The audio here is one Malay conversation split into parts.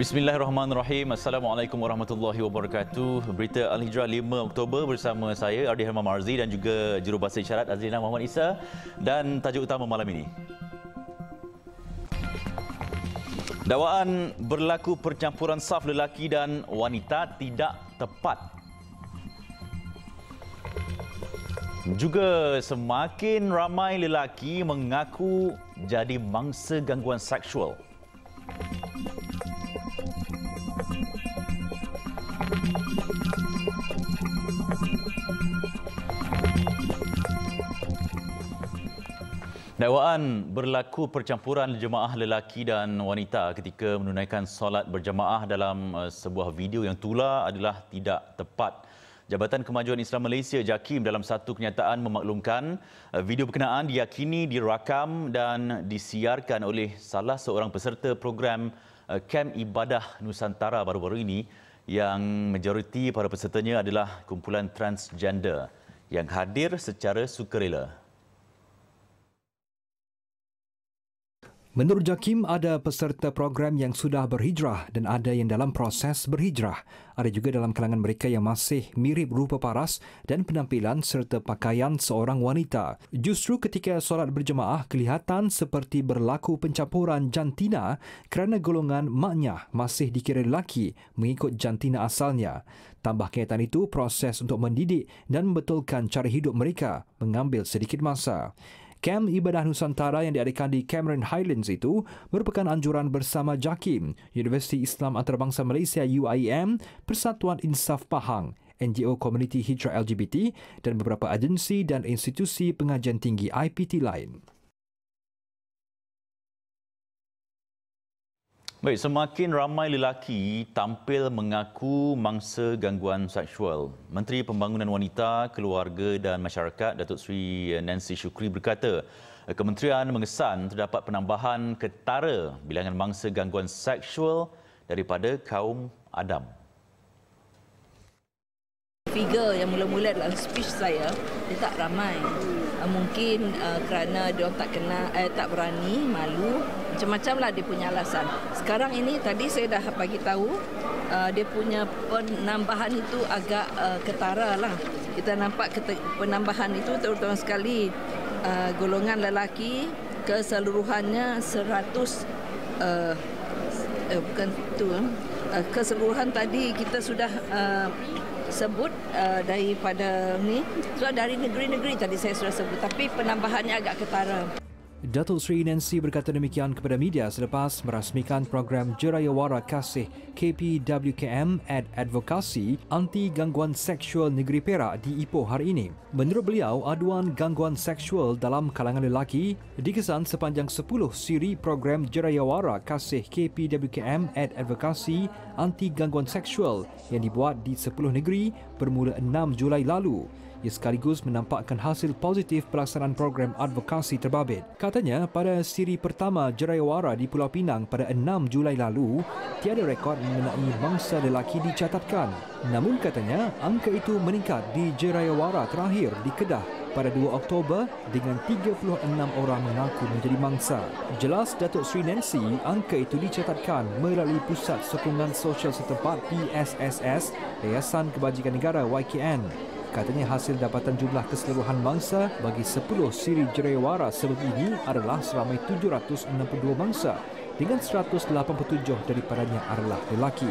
Bismillahirrahmanirrahim. Assalamualaikum warahmatullahi wabarakatuh. Berita Al-Hijrah 5 Oktober bersama saya Ardi Herman Marzi dan juga jurubahasa isyarat Azlina Muhammad Isa dan tajuk utama malam ini. Dawaan berlaku percampuran saf lelaki dan wanita tidak tepat. Juga semakin ramai lelaki mengaku jadi mangsa gangguan seksual. Dakwaan berlaku percampuran jemaah lelaki dan wanita ketika menunaikan solat berjemaah dalam uh, sebuah video yang tular adalah tidak tepat. Jabatan Kemajuan Islam Malaysia JAKIM dalam satu kenyataan memaklumkan uh, video berkenaan diyakini dirakam dan disiarkan oleh salah seorang peserta program Kem uh, Ibadah Nusantara baru-baru ini yang majoriti para pesertanya adalah kumpulan transgender yang hadir secara sukarela. Menurut Jakim, ada peserta program yang sudah berhijrah dan ada yang dalam proses berhijrah. Ada juga dalam kalangan mereka yang masih mirip rupa paras dan penampilan serta pakaian seorang wanita. Justru ketika solat berjemaah, kelihatan seperti berlaku pencampuran jantina kerana golongan maknya masih dikira lelaki mengikut jantina asalnya. Tambah kaitan itu, proses untuk mendidik dan membetulkan cara hidup mereka mengambil sedikit masa. Kem Ibadah Nusantara yang diadakan di Cameron Highlands itu merupakan anjuran bersama JAKIM, Universiti Islam Antarabangsa Malaysia UIM, Persatuan Insaf Pahang, NGO Community Hijrah LGBT dan beberapa agensi dan institusi pengajian tinggi IPT lain. Baik, semakin ramai lelaki tampil mengaku mangsa gangguan seksual. Menteri Pembangunan Wanita, Keluarga dan Masyarakat Datuk Sri Nancy Shukri berkata, Kementerian mengesan terdapat penambahan ketara bilangan mangsa gangguan seksual daripada kaum Adam. Figure yang mula-mula dalam speech saya, dia tak ramai. Ah, mungkin ah, kerana dia tak kena, eh, tak berani, malu macam-macam lah dia punya alasan. Sekarang ini tadi saya dah bagi tahu uh, dia punya penambahan itu agak uh, ketara lah. Kita nampak keta- penambahan itu terutama sekali uh, golongan lelaki keseluruhannya 100 uh, eh, bukan tu eh, uh, keseluruhan tadi kita sudah uh, sebut uh, daripada ni sudah dari negeri-negeri tadi saya sudah sebut tapi penambahannya agak ketara. Datuk Sri Nancy berkata demikian kepada media selepas merasmikan program Jeraya Kasih KPWKM at Advokasi Anti Gangguan Seksual Negeri Perak di Ipoh hari ini. Menurut beliau, aduan gangguan seksual dalam kalangan lelaki dikesan sepanjang 10 siri program Jeraya Kasih KPWKM at Advokasi Anti Gangguan Seksual yang dibuat di 10 negeri bermula 6 Julai lalu ia sekaligus menampakkan hasil positif pelaksanaan program advokasi terbabit. Katanya, pada siri pertama jerayawara di Pulau Pinang pada 6 Julai lalu, tiada rekod mengenai mangsa lelaki dicatatkan. Namun katanya, angka itu meningkat di jerayawara terakhir di Kedah pada 2 Oktober dengan 36 orang mengaku menjadi mangsa. Jelas Datuk Sri Nancy, angka itu dicatatkan melalui Pusat Sokongan Sosial Setempat PSSS, Yayasan Kebajikan Negara YKN. Katanya hasil dapatan jumlah keseluruhan mangsa bagi 10 siri jerewara sebelum ini adalah seramai 762 mangsa dengan 187 daripadanya adalah lelaki.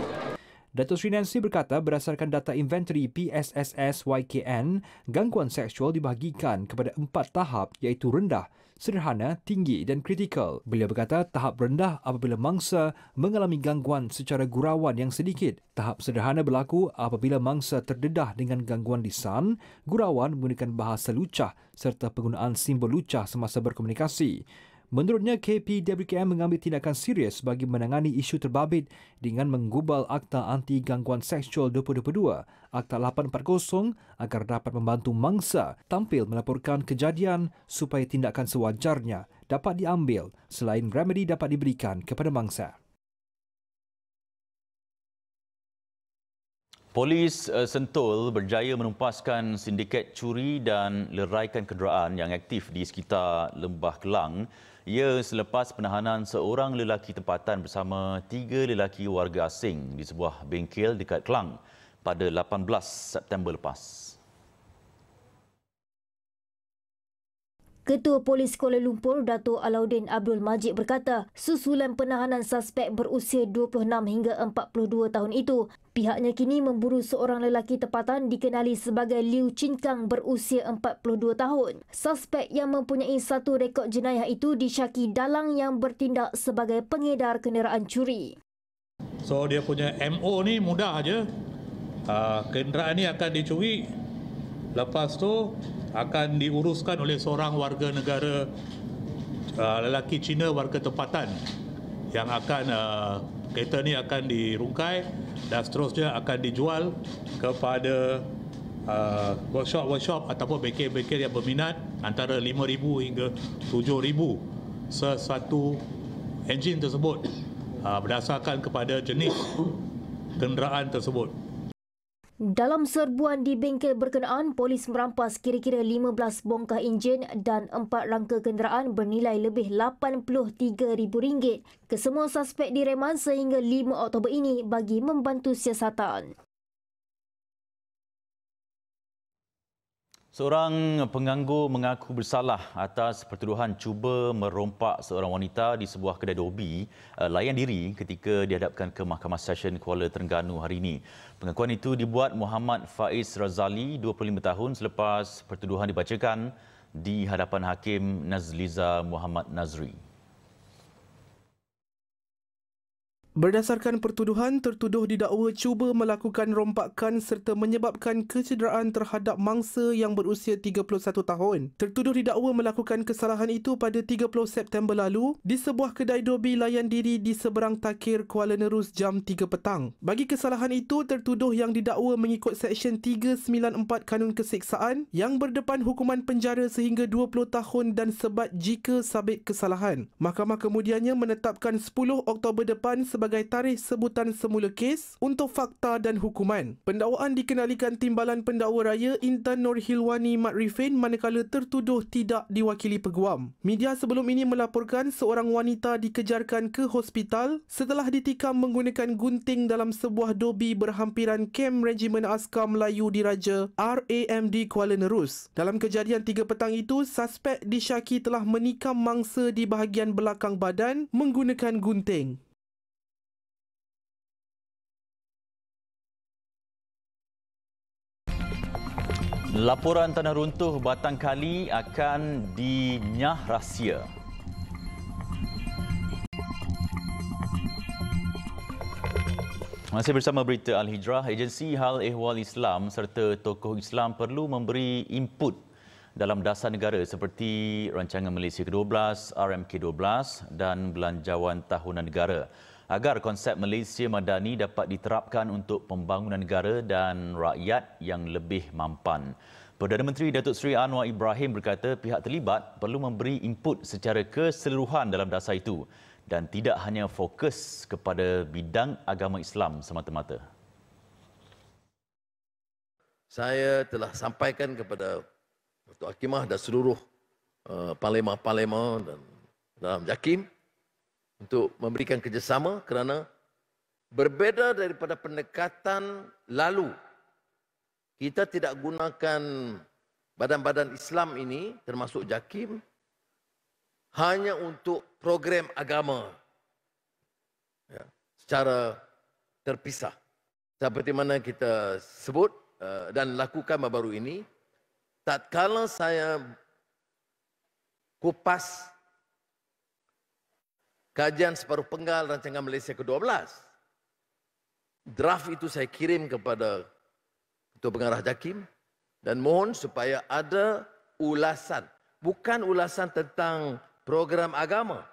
Datuk Sri Nancy berkata berdasarkan data inventory PSSS YKN, gangguan seksual dibahagikan kepada empat tahap iaitu rendah, sederhana, tinggi dan kritikal. Beliau berkata tahap rendah apabila mangsa mengalami gangguan secara gurauan yang sedikit. Tahap sederhana berlaku apabila mangsa terdedah dengan gangguan lisan, gurauan menggunakan bahasa lucah serta penggunaan simbol lucah semasa berkomunikasi. Menurutnya, KPWKM mengambil tindakan serius bagi menangani isu terbabit dengan menggubal Akta Anti Gangguan Seksual 2022, Akta 840 agar dapat membantu mangsa tampil melaporkan kejadian supaya tindakan sewajarnya dapat diambil selain remedy dapat diberikan kepada mangsa. Polis eh, Sentul berjaya menumpaskan sindiket curi dan leraikan kenderaan yang aktif di sekitar Lembah Kelang ia selepas penahanan seorang lelaki tempatan bersama tiga lelaki warga asing di sebuah bengkel dekat Kelang pada 18 September lepas. Ketua Polis Kuala Lumpur Dato Alauddin Abdul Majid berkata, susulan penahanan suspek berusia 26 hingga 42 tahun itu, pihaknya kini memburu seorang lelaki tempatan dikenali sebagai Liu Chin Kang berusia 42 tahun. Suspek yang mempunyai satu rekod jenayah itu disyaki dalang yang bertindak sebagai pengedar kenderaan curi. So dia punya MO ni mudah aja, ah, kenderaan ni akan dicuri Lepas tu akan diuruskan oleh seorang warga negara uh, lelaki Cina warga tempatan yang akan uh, kereta ni akan dirungkai dan seterusnya akan dijual kepada uh, workshop-workshop ataupun bekel-bekel yang berminat antara 5000 hingga 7000 sesatu enjin tersebut uh, berdasarkan kepada jenis kenderaan tersebut. Dalam serbuan di bengkel berkenaan, polis merampas kira-kira 15 bongkah enjin dan 4 rangka kenderaan bernilai lebih RM83,000. Kesemua suspek direman sehingga 5 Oktober ini bagi membantu siasatan. Seorang penganggur mengaku bersalah atas pertuduhan cuba merompak seorang wanita di sebuah kedai dobi eh, layan diri ketika dihadapkan ke Mahkamah Session Kuala Terengganu hari ini. Pengakuan itu dibuat Muhammad Faiz Razali 25 tahun selepas pertuduhan dibacakan di hadapan Hakim Nazliza Muhammad Nazri. Berdasarkan pertuduhan, tertuduh didakwa cuba melakukan rompakan serta menyebabkan kecederaan terhadap mangsa yang berusia 31 tahun. Tertuduh didakwa melakukan kesalahan itu pada 30 September lalu di sebuah kedai dobi layan diri di seberang takir Kuala Nerus jam 3 petang. Bagi kesalahan itu, tertuduh yang didakwa mengikut Seksyen 394 Kanun Kesiksaan, yang berdepan hukuman penjara sehingga 20 tahun dan sebat jika sabit kesalahan. Mahkamah kemudiannya menetapkan 10 Oktober depan sebagai sebagai tarikh sebutan semula kes untuk fakta dan hukuman. Pendakwaan dikenalikan Timbalan Pendakwa Raya Intan Nur Hilwani Mat Rifin manakala tertuduh tidak diwakili peguam. Media sebelum ini melaporkan seorang wanita dikejarkan ke hospital setelah ditikam menggunakan gunting dalam sebuah dobi berhampiran Kem Regimen Askar Melayu Diraja RAMD Kuala Nerus. Dalam kejadian tiga petang itu, suspek disyaki telah menikam mangsa di bahagian belakang badan menggunakan gunting. Laporan tanah runtuh Batang Kali akan dinyah rahsia. Masih bersama berita Al-Hijrah, agensi Hal Ehwal Islam serta tokoh Islam perlu memberi input dalam dasar negara seperti rancangan Malaysia ke-12, RMK-12 dan belanjawan tahunan negara agar konsep Malaysia Madani dapat diterapkan untuk pembangunan negara dan rakyat yang lebih mampan. Perdana Menteri Datuk Seri Anwar Ibrahim berkata pihak terlibat perlu memberi input secara keseluruhan dalam dasar itu dan tidak hanya fokus kepada bidang agama Islam semata-mata. Saya telah sampaikan kepada Datuk Akimah dan seluruh uh, Palema-Palema dan dalam Jakim, untuk memberikan kerjasama kerana berbeza daripada pendekatan lalu kita tidak gunakan badan-badan Islam ini termasuk JAKIM hanya untuk program agama ya, secara terpisah seperti mana kita sebut eh, dan lakukan baru-baru ini tatkala saya kupas kajian separuh penggal rancangan Malaysia ke-12. Draft itu saya kirim kepada Ketua Pengarah Jakim dan mohon supaya ada ulasan. Bukan ulasan tentang program agama.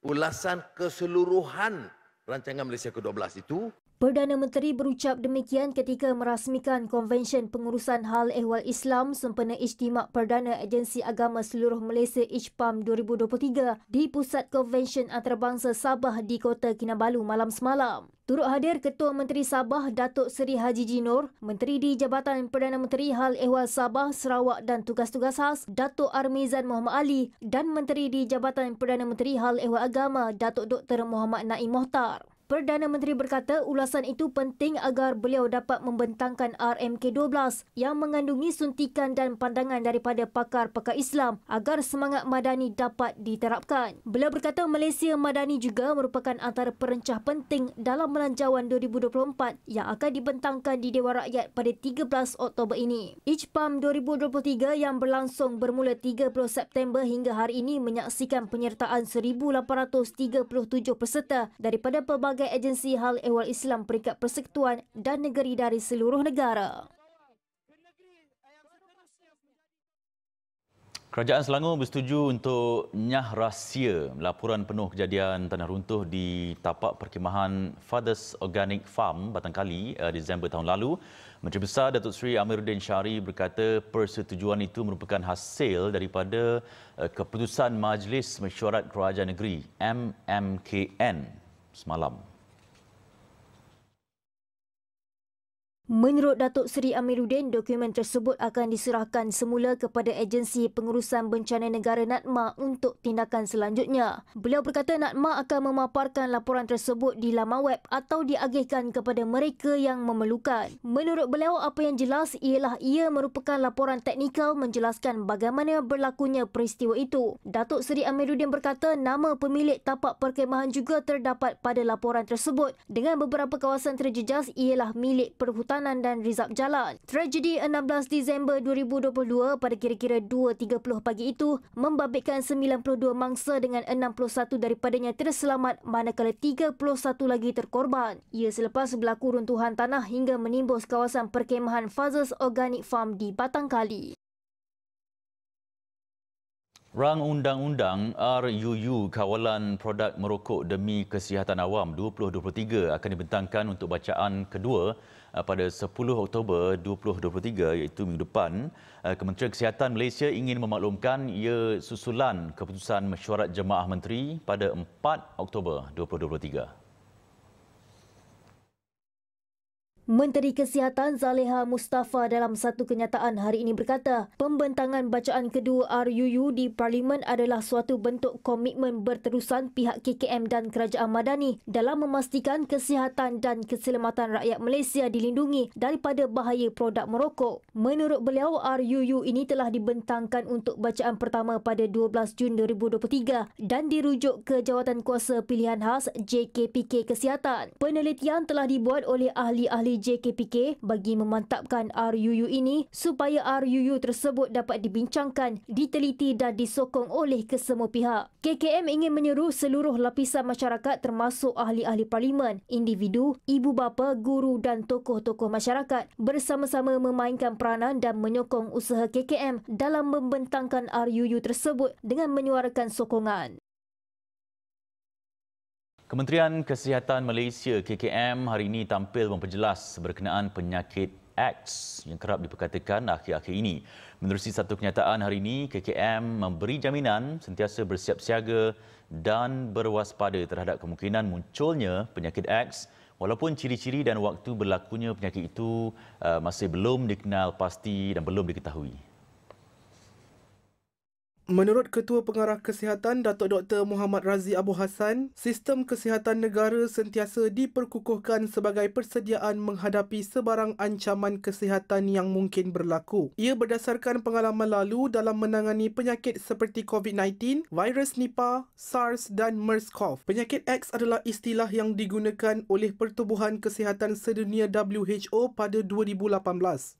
Ulasan keseluruhan rancangan Malaysia ke-12 itu Perdana Menteri berucap demikian ketika merasmikan Konvensyen Pengurusan Hal Ehwal Islam sempena Ijtimak Perdana Agensi Agama Seluruh Malaysia Ijpam 2023 di Pusat Konvensyen Antarabangsa Sabah di Kota Kinabalu malam semalam. Turut hadir Ketua Menteri Sabah Datuk Seri Haji Jinor, Menteri di Jabatan Perdana Menteri Hal Ehwal Sabah, Sarawak dan Tugas-Tugas Khas Datuk Armizan Muhammad Ali dan Menteri di Jabatan Perdana Menteri Hal Ehwal Agama Datuk Dr. Muhammad Naim Mohtar. Perdana Menteri berkata ulasan itu penting agar beliau dapat membentangkan RMK12 yang mengandungi suntikan dan pandangan daripada pakar-pakar Islam agar semangat madani dapat diterapkan. Beliau berkata Malaysia Madani juga merupakan antara perencah penting dalam melanjawan 2024 yang akan dibentangkan di Dewan Rakyat pada 13 Oktober ini. Ijpam 2023 yang berlangsung bermula 30 September hingga hari ini menyaksikan penyertaan 1,837 peserta daripada pelbagai sebagai agensi hal ehwal Islam peringkat persekutuan dan negeri dari seluruh negara. Kerajaan Selangor bersetuju untuk nyah rahsia laporan penuh kejadian tanah runtuh di tapak perkhemahan Fathers Organic Farm Batang Kali eh, Disember tahun lalu. Menteri Besar Datuk Seri Amiruddin Syari berkata persetujuan itu merupakan hasil daripada eh, keputusan Majlis Mesyuarat Kerajaan Negeri MMKN semalam. Menurut Datuk Seri Amiruddin, dokumen tersebut akan diserahkan semula kepada agensi pengurusan bencana negara NADMA untuk tindakan selanjutnya. Beliau berkata NADMA akan memaparkan laporan tersebut di laman web atau diagihkan kepada mereka yang memerlukan. Menurut beliau, apa yang jelas ialah ia merupakan laporan teknikal menjelaskan bagaimana berlakunya peristiwa itu. Datuk Seri Amiruddin berkata nama pemilik tapak perkemahan juga terdapat pada laporan tersebut dengan beberapa kawasan terjejas ialah milik perhutanan Perjalanan dan Rizab Jalan. Tragedi 16 Disember 2022 pada kira-kira 2.30 pagi itu membabitkan 92 mangsa dengan 61 daripadanya terselamat manakala 31 lagi terkorban. Ia selepas berlaku runtuhan tanah hingga menimbus kawasan perkemahan Fazers Organic Farm di Batang Kali. Rang Undang-Undang RUU Kawalan Produk Merokok Demi Kesihatan Awam 2023 akan dibentangkan untuk bacaan kedua Eh, pada 10 Oktober 2023 iaitu minggu depan eh, Kementerian Kesihatan Malaysia ingin memaklumkan ia susulan keputusan mesyuarat jemaah menteri pada 4 Oktober 2023. Menteri Kesihatan Zaleha Mustafa dalam satu kenyataan hari ini berkata, pembentangan bacaan kedua RUU di Parlimen adalah suatu bentuk komitmen berterusan pihak KKM dan Kerajaan Madani dalam memastikan kesihatan dan keselamatan rakyat Malaysia dilindungi daripada bahaya produk merokok. Menurut beliau, RUU ini telah dibentangkan untuk bacaan pertama pada 12 Jun 2023 dan dirujuk ke jawatan kuasa pilihan khas JKPK Kesihatan. Penelitian telah dibuat oleh ahli-ahli JKPK bagi memantapkan RUU ini supaya RUU tersebut dapat dibincangkan, diteliti dan disokong oleh kesemua pihak. KKM ingin menyeru seluruh lapisan masyarakat termasuk ahli-ahli parlimen, individu, ibu bapa, guru dan tokoh-tokoh masyarakat bersama-sama memainkan peranan dan menyokong usaha KKM dalam membentangkan RUU tersebut dengan menyuarakan sokongan. Kementerian Kesihatan Malaysia KKM hari ini tampil memperjelas berkenaan penyakit X yang kerap diperkatakan akhir-akhir ini. Menerusi satu kenyataan hari ini, KKM memberi jaminan sentiasa bersiap siaga dan berwaspada terhadap kemungkinan munculnya penyakit X walaupun ciri-ciri dan waktu berlakunya penyakit itu eh, masih belum dikenal pasti dan belum diketahui. Menurut Ketua Pengarah Kesihatan Datuk Dr. Muhammad Razi Abu Hassan, sistem kesihatan negara sentiasa diperkukuhkan sebagai persediaan menghadapi sebarang ancaman kesihatan yang mungkin berlaku. Ia berdasarkan pengalaman lalu dalam menangani penyakit seperti COVID-19, virus Nipah, SARS dan MERS-CoV. Penyakit X adalah istilah yang digunakan oleh Pertubuhan Kesihatan Sedunia WHO pada 2018.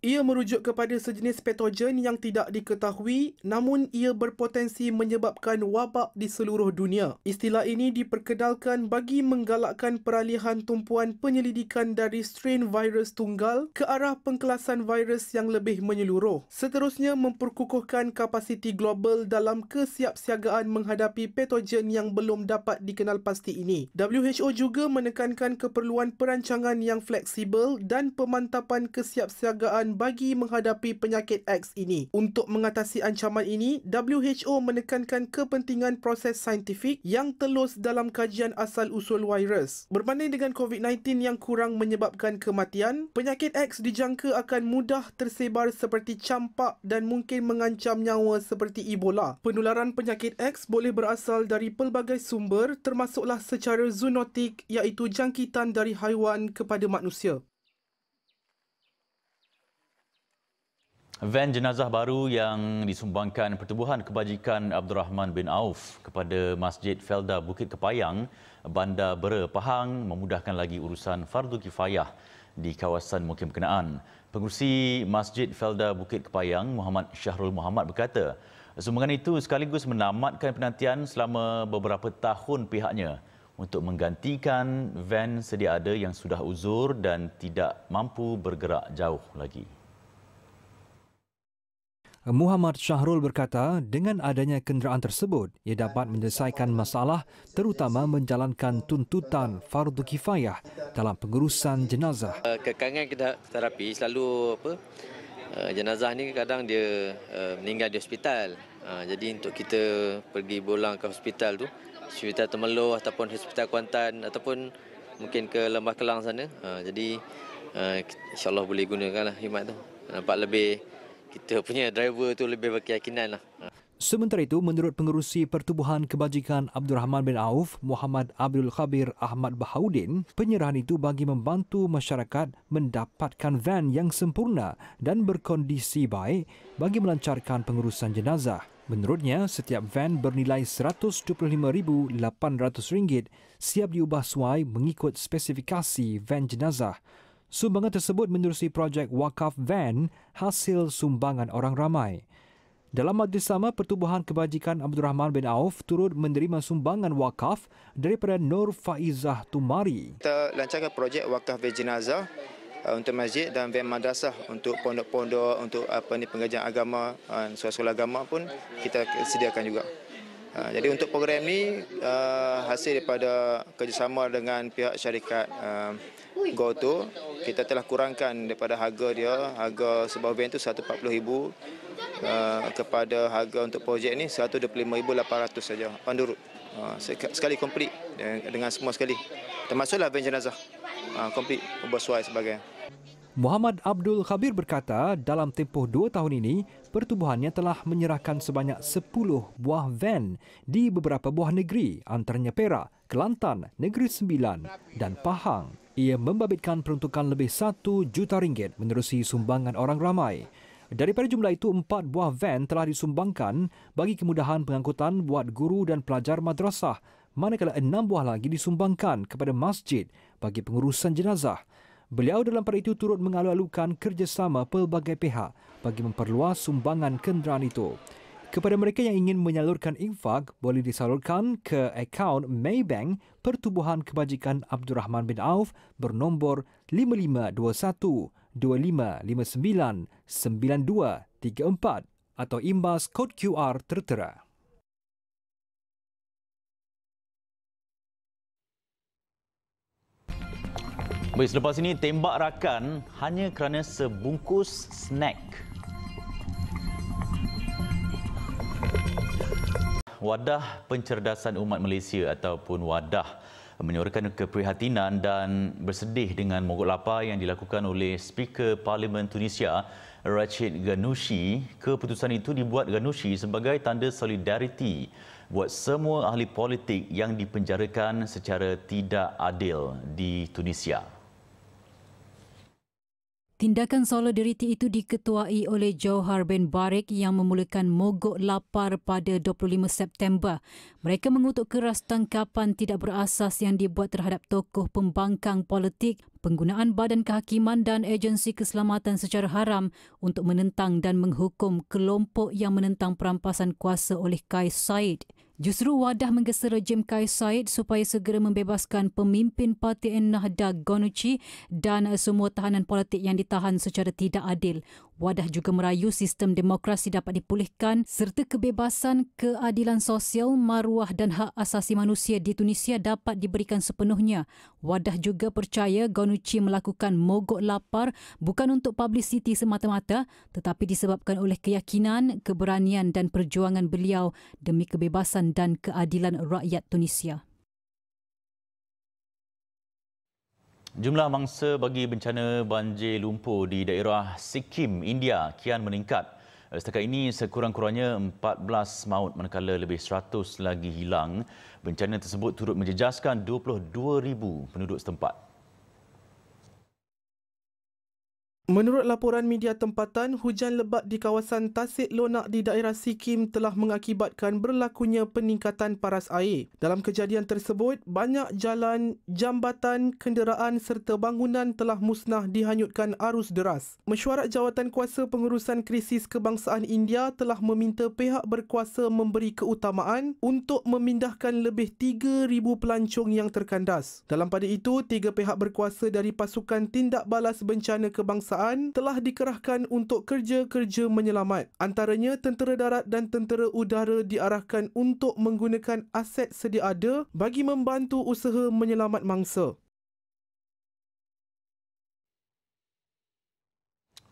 Ia merujuk kepada sejenis patogen yang tidak diketahui namun ia ber berpotensi menyebabkan wabak di seluruh dunia. Istilah ini diperkenalkan bagi menggalakkan peralihan tumpuan penyelidikan dari strain virus tunggal ke arah pengkelasan virus yang lebih menyeluruh. Seterusnya memperkukuhkan kapasiti global dalam kesiapsiagaan menghadapi patogen yang belum dapat dikenal pasti ini. WHO juga menekankan keperluan perancangan yang fleksibel dan pemantapan kesiapsiagaan bagi menghadapi penyakit X ini. Untuk mengatasi ancaman ini, WHO WHO menekankan kepentingan proses saintifik yang telus dalam kajian asal-usul virus. Berbanding dengan COVID-19 yang kurang menyebabkan kematian, penyakit X dijangka akan mudah tersebar seperti campak dan mungkin mengancam nyawa seperti Ebola. Penularan penyakit X boleh berasal dari pelbagai sumber termasuklah secara zoonotik iaitu jangkitan dari haiwan kepada manusia. Van jenazah baru yang disumbangkan Pertubuhan Kebajikan Abdul Rahman bin Auf kepada Masjid Felda Bukit Kepayang, Bandar Bera Pahang memudahkan lagi urusan fardu kifayah di kawasan mukim kenaan. Pengurusi Masjid Felda Bukit Kepayang, Muhammad Syahrul Muhammad berkata, sumbangan itu sekaligus menamatkan penantian selama beberapa tahun pihaknya untuk menggantikan van sedia ada yang sudah uzur dan tidak mampu bergerak jauh lagi. Muhammad Syahrul berkata, dengan adanya kenderaan tersebut, ia dapat menyelesaikan masalah terutama menjalankan tuntutan fardu kifayah dalam pengurusan jenazah. Eh, kekangan kita terapi selalu apa? Eh, jenazah ni kadang dia eh, meninggal di hospital. jadi untuk kita pergi bolang ke hospital tu, hospital Temeloh ataupun hospital Kuantan ataupun mungkin ke Lembah Kelang sana. jadi insyaAllah boleh gunakanlah khidmat tu. Nampak lebih kita punya driver tu lebih berkeyakinan lah. Ha. Sementara itu, menurut pengurusi Pertubuhan Kebajikan Abdul Rahman bin Auf, Muhammad Abdul Khabir Ahmad Bahaudin, penyerahan itu bagi membantu masyarakat mendapatkan van yang sempurna dan berkondisi baik bagi melancarkan pengurusan jenazah. Menurutnya, setiap van bernilai RM125,800 siap diubah suai mengikut spesifikasi van jenazah. Sumbangan tersebut menerusi projek wakaf van hasil sumbangan orang ramai. Dalam majlis sama, Pertubuhan Kebajikan Abdul Rahman bin Auf turut menerima sumbangan wakaf daripada Nur Faizah Tumari. Kita lancarkan projek wakaf van jenazah uh, untuk masjid dan van madrasah untuk pondok-pondok, untuk apa ni pengajian agama, uh, sekolah-sekolah agama pun kita sediakan juga. Uh, jadi untuk program ini, hasil daripada kerjasama dengan pihak syarikat Go tu kita telah kurangkan daripada harga dia harga sebuah van tu 140,000 uh, ah, kepada harga untuk projek ni 125,800 saja pandurut uh, ah, sekali komplit eh, dengan semua sekali termasuklah van jenazah komplit ah, uh, bersuai sebagainya Muhammad Abdul Khabir berkata dalam tempoh dua tahun ini pertubuhannya telah menyerahkan sebanyak 10 buah van di beberapa buah negeri antaranya Perak, Kelantan, Negeri Sembilan dan Pahang ia membabitkan peruntukan lebih 1 juta ringgit menerusi sumbangan orang ramai. Daripada jumlah itu, empat buah van telah disumbangkan bagi kemudahan pengangkutan buat guru dan pelajar madrasah, manakala enam buah lagi disumbangkan kepada masjid bagi pengurusan jenazah. Beliau dalam pada itu turut mengalu-alukan kerjasama pelbagai pihak bagi memperluas sumbangan kenderaan itu. Kepada mereka yang ingin menyalurkan infak, boleh disalurkan ke akaun Maybank Pertubuhan Kebajikan Abdul Rahman bin Auf bernombor 5521-2559-9234 atau imbas kod QR tertera. Baik, selepas ini tembak rakan hanya kerana sebungkus snack. wadah pencerdasan umat Malaysia ataupun wadah menyuarakan keprihatinan dan bersedih dengan mogok lapar yang dilakukan oleh Speaker Parlimen Tunisia Rachid Ghanouchi. Keputusan itu dibuat Ghanouchi sebagai tanda solidariti buat semua ahli politik yang dipenjarakan secara tidak adil di Tunisia. Tindakan solidariti itu diketuai oleh Johar bin Barik yang memulakan mogok lapar pada 25 September. Mereka mengutuk keras tangkapan tidak berasas yang dibuat terhadap tokoh pembangkang politik, penggunaan badan kehakiman dan agensi keselamatan secara haram untuk menentang dan menghukum kelompok yang menentang perampasan kuasa oleh Kais Said. Justru wadah menggesa rejim Kai Said supaya segera membebaskan pemimpin parti Ennahda Gonuchi dan semua tahanan politik yang ditahan secara tidak adil Wadah juga merayu sistem demokrasi dapat dipulihkan serta kebebasan, keadilan sosial, maruah dan hak asasi manusia di Tunisia dapat diberikan sepenuhnya. Wadah juga percaya Gonucci melakukan mogok lapar bukan untuk publicity semata-mata tetapi disebabkan oleh keyakinan, keberanian dan perjuangan beliau demi kebebasan dan keadilan rakyat Tunisia. Jumlah mangsa bagi bencana banjir lumpur di daerah Sikkim, India kian meningkat. Eh, setakat ini sekurang-kurangnya 14 maut manakala lebih 100 lagi hilang. Bencana tersebut turut menjejaskan 22,000 penduduk setempat. Menurut laporan media tempatan, hujan lebat di kawasan Tasik Lonak di daerah Sikim telah mengakibatkan berlakunya peningkatan paras air. Dalam kejadian tersebut, banyak jalan, jambatan, kenderaan serta bangunan telah musnah dihanyutkan arus deras. Mesyuarat Jawatan Kuasa Pengurusan Krisis Kebangsaan India telah meminta pihak berkuasa memberi keutamaan untuk memindahkan lebih 3,000 pelancong yang terkandas. Dalam pada itu, tiga pihak berkuasa dari Pasukan Tindak Balas Bencana Kebangsaan kebangsaan telah dikerahkan untuk kerja-kerja menyelamat. Antaranya tentera darat dan tentera udara diarahkan untuk menggunakan aset sedia ada bagi membantu usaha menyelamat mangsa.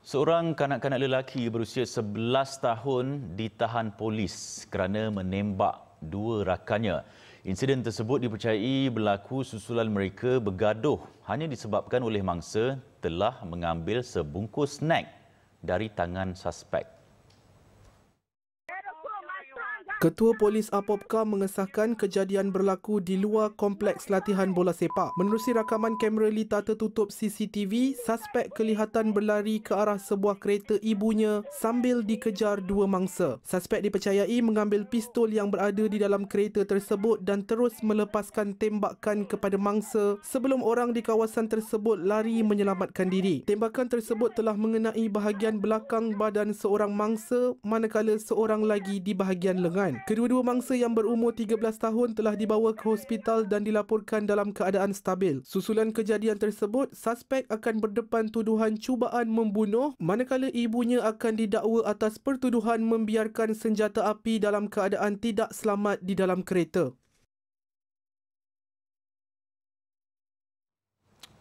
Seorang kanak-kanak lelaki berusia 11 tahun ditahan polis kerana menembak dua rakannya. Insiden tersebut dipercayai berlaku susulan mereka bergaduh hanya disebabkan oleh mangsa telah mengambil sebungkus snack dari tangan suspek. Ketua Polis Apopka mengesahkan kejadian berlaku di luar kompleks latihan bola sepak. Menerusi rakaman kamera lita tertutup CCTV, suspek kelihatan berlari ke arah sebuah kereta ibunya sambil dikejar dua mangsa. Suspek dipercayai mengambil pistol yang berada di dalam kereta tersebut dan terus melepaskan tembakan kepada mangsa sebelum orang di kawasan tersebut lari menyelamatkan diri. Tembakan tersebut telah mengenai bahagian belakang badan seorang mangsa manakala seorang lagi di bahagian lengan tangan. Kedua-dua mangsa yang berumur 13 tahun telah dibawa ke hospital dan dilaporkan dalam keadaan stabil. Susulan kejadian tersebut, suspek akan berdepan tuduhan cubaan membunuh manakala ibunya akan didakwa atas pertuduhan membiarkan senjata api dalam keadaan tidak selamat di dalam kereta.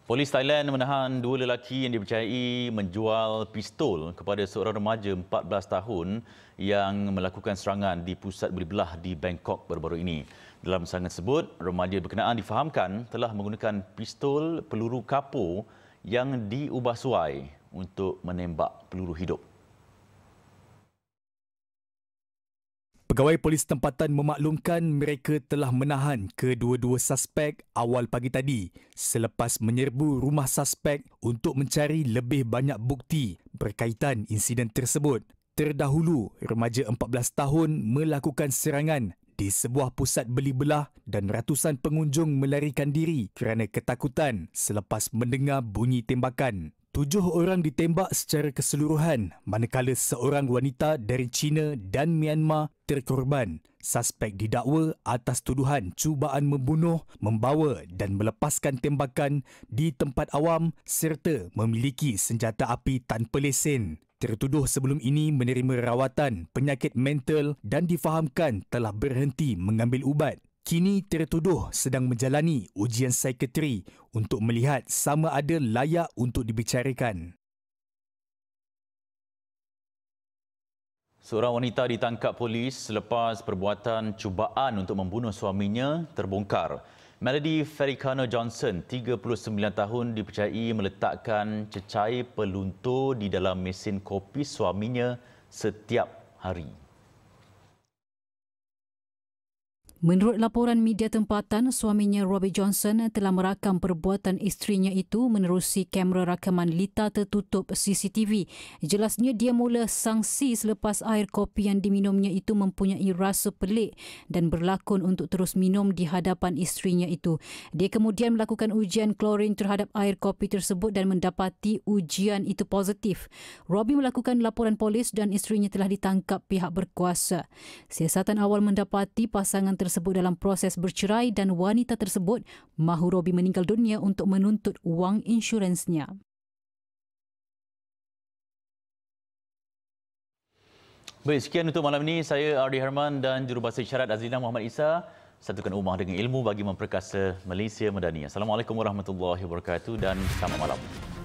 Polis Thailand menahan dua lelaki yang dipercayai menjual pistol kepada seorang remaja 14 tahun yang melakukan serangan di pusat beli belah di Bangkok baru-baru ini. Dalam serangan tersebut, remaja berkenaan difahamkan telah menggunakan pistol peluru kapur yang diubah suai untuk menembak peluru hidup. Pegawai polis tempatan memaklumkan mereka telah menahan kedua-dua suspek awal pagi tadi selepas menyerbu rumah suspek untuk mencari lebih banyak bukti berkaitan insiden tersebut. Terdahulu, remaja 14 tahun melakukan serangan di sebuah pusat beli belah dan ratusan pengunjung melarikan diri kerana ketakutan selepas mendengar bunyi tembakan. Tujuh orang ditembak secara keseluruhan, manakala seorang wanita dari China dan Myanmar terkorban. Suspek didakwa atas tuduhan cubaan membunuh, membawa dan melepaskan tembakan di tempat awam serta memiliki senjata api tanpa lesen. Tertuduh sebelum ini menerima rawatan penyakit mental dan difahamkan telah berhenti mengambil ubat kini tertuduh sedang menjalani ujian psikiatri untuk melihat sama ada layak untuk dibicarakan. Seorang wanita ditangkap polis selepas perbuatan cubaan untuk membunuh suaminya terbongkar. Melody Ferricano Johnson, 39 tahun, dipercayai meletakkan cecair peluntur di dalam mesin kopi suaminya setiap hari. Menurut laporan media tempatan, suaminya Robbie Johnson telah merakam perbuatan isterinya itu menerusi kamera rakaman lita tertutup CCTV. Jelasnya dia mula sangsi selepas air kopi yang diminumnya itu mempunyai rasa pelik dan berlakon untuk terus minum di hadapan isterinya itu. Dia kemudian melakukan ujian klorin terhadap air kopi tersebut dan mendapati ujian itu positif. Robbie melakukan laporan polis dan isterinya telah ditangkap pihak berkuasa. Siasatan awal mendapati pasangan tersebut tersebut dalam proses bercerai dan wanita tersebut mahu Robi meninggal dunia untuk menuntut wang insuransnya. Baik, sekian untuk malam ini. Saya Ardi Herman dan jurubahasa syarat Azrina Muhammad Isa. Satukan rumah dengan ilmu bagi memperkasa Malaysia Medani. Assalamualaikum warahmatullahi wabarakatuh dan selamat malam.